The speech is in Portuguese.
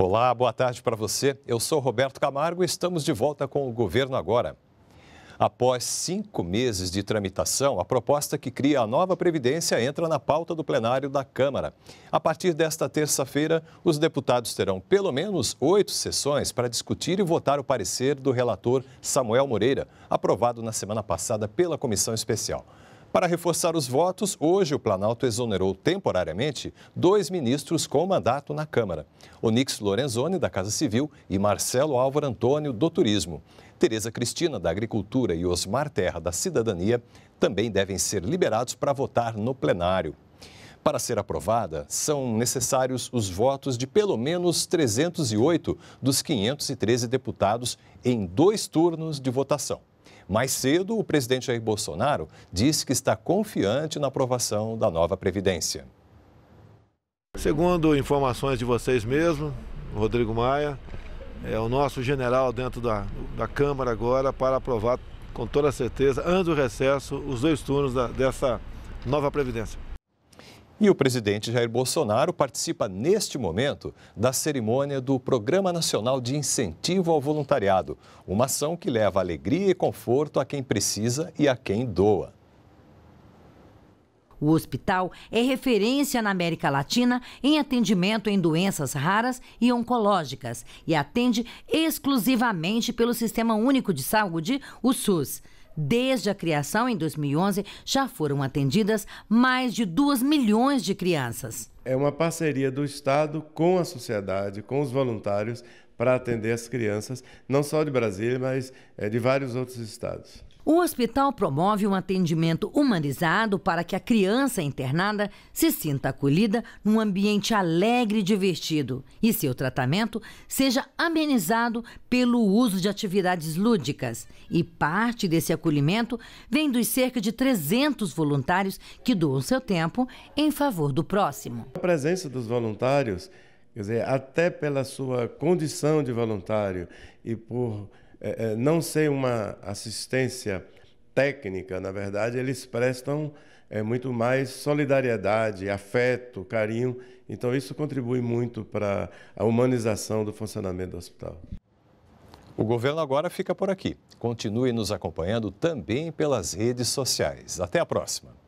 Olá, boa tarde para você. Eu sou Roberto Camargo e estamos de volta com o Governo Agora. Após cinco meses de tramitação, a proposta que cria a nova Previdência entra na pauta do plenário da Câmara. A partir desta terça-feira, os deputados terão pelo menos oito sessões para discutir e votar o parecer do relator Samuel Moreira, aprovado na semana passada pela Comissão Especial. Para reforçar os votos, hoje o Planalto exonerou temporariamente dois ministros com mandato na Câmara: Onix Lorenzoni, da Casa Civil, e Marcelo Álvaro Antônio, do Turismo. Tereza Cristina, da Agricultura, e Osmar Terra, da Cidadania, também devem ser liberados para votar no plenário. Para ser aprovada, são necessários os votos de pelo menos 308 dos 513 deputados em dois turnos de votação. Mais cedo, o presidente Jair Bolsonaro disse que está confiante na aprovação da nova Previdência. Segundo informações de vocês mesmo, Rodrigo Maia é o nosso general dentro da, da Câmara agora para aprovar com toda certeza, antes do recesso, os dois turnos da, dessa nova Previdência. E o presidente Jair Bolsonaro participa neste momento da cerimônia do Programa Nacional de Incentivo ao Voluntariado, uma ação que leva alegria e conforto a quem precisa e a quem doa. O hospital é referência na América Latina em atendimento em doenças raras e oncológicas e atende exclusivamente pelo Sistema Único de Saúde, o SUS. Desde a criação em 2011, já foram atendidas mais de 2 milhões de crianças é uma parceria do Estado com a sociedade, com os voluntários, para atender as crianças, não só de Brasília, mas eh, de vários outros estados. O hospital promove um atendimento humanizado para que a criança internada se sinta acolhida num ambiente alegre e divertido e seu tratamento seja amenizado pelo uso de atividades lúdicas. E parte desse acolhimento vem dos cerca de 300 voluntários que doam seu tempo em favor do próximo. A presença dos voluntários, quer dizer, até pela sua condição de voluntário e por é, não ser uma assistência técnica, na verdade, eles prestam é, muito mais solidariedade, afeto, carinho. Então, isso contribui muito para a humanização do funcionamento do hospital. O governo agora fica por aqui. Continue nos acompanhando também pelas redes sociais. Até a próxima!